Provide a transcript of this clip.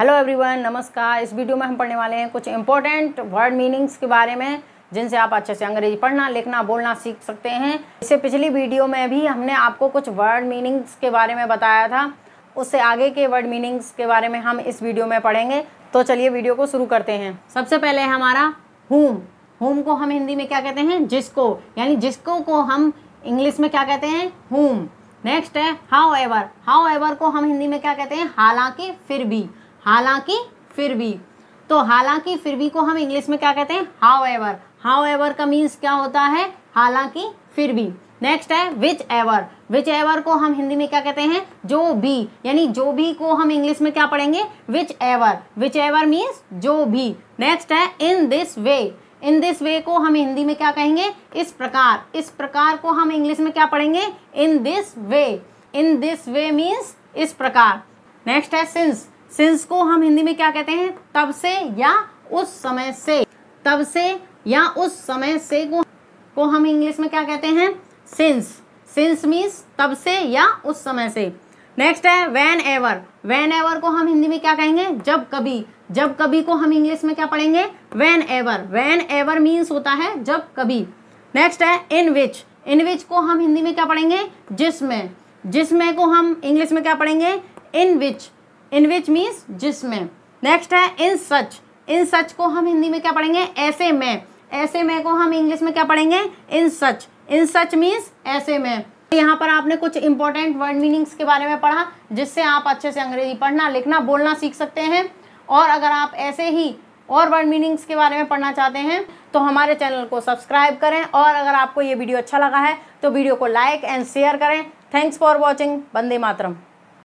hello everyone नमस्कार इस video में हम पढ़ने वाले हैं कुछ इंपॉर्टेंट वर्ड मीनिंग्स के बारे में जिनसे आप अच्छे से अंग्रेजी पढ़ना लिखना बोलना सीख सकते हैं इससे पिछली वीडियो में भी हमने आपको कुछ वर्ड मीनिंग्स के बारे में बताया था उससे आगे के वर्ड मीनिंग्स के बारे में हम इस वीडियो में पढ़ेंगे तो चलिए वीडियो को शुरू करते हैं सबसे पहले हमारा होम होम को हम हिंदी में क्या कहते हैं जिसको यानी जिसको को हम इंग्लिश में क्या कहते हैं होम नेक्स्ट है हाउ एवर हाउ एवर को हम हिंदी में क्या कहते हैं हालांकि फिर भी हालांकि फिर भी तो हालांकि फिर भी को हम इंग्लिश में क्या कहते हैं हाउ एवर हाउ एवर का मीन्स क्या होता है हालांकि फिर भी नेक्स्ट है विच एवर विच एवर को हम हिंदी में क्या कहते हैं जो भी यानी जो भी को हम इंग्लिश में क्या पढ़ेंगे whichever whichever means जो भी नेक्स्ट है इन दिस वे इन दिस वे को हम हिंदी में क्या कहेंगे इस प्रकार इस प्रकार को हम इंग्लिश में क्या पढ़ेंगे in this way in this way means इस प्रकार नेक्स्ट है सिंस सिंस को हम हिंदी में क्या कहते हैं तब से या उस समय से तब से या उस समय से को को हम इंग्लिश में क्या कहते हैं सिंस सिंस मीन्स तब से या उस समय से नेक्स्ट है वैन एवर वैन एवर को हम हिंदी में क्या कहेंगे जब कभी जब कभी को हम इंग्लिश में क्या पढ़ेंगे whenever whenever means होता है जब कभी नेक्स्ट है इन विच इन विच को हम हिंदी में क्या पढ़ेंगे जिसमें जिसमें को हम इंग्लिश में क्या पढ़ेंगे इन विच इन विच मीन्स जिसमें नेक्स्ट है इन सच इन सच को हम हिंदी में क्या पढ़ेंगे ऐसे में ऐसे में को हम इंग्लिश में क्या पढ़ेंगे इन सच इन सच मीन्स ऐसे में तो यहाँ पर आपने कुछ इंपॉर्टेंट वर्ड मीनिंग्स के बारे में पढ़ा जिससे आप अच्छे से अंग्रेजी पढ़ना लिखना बोलना सीख सकते हैं और अगर आप ऐसे ही और वर्ड मीनिंग्स के बारे में पढ़ना चाहते हैं तो हमारे चैनल को सब्सक्राइब करें और अगर आपको ये वीडियो अच्छा लगा है तो वीडियो को लाइक एंड शेयर करें thanks for watching Vande Mataram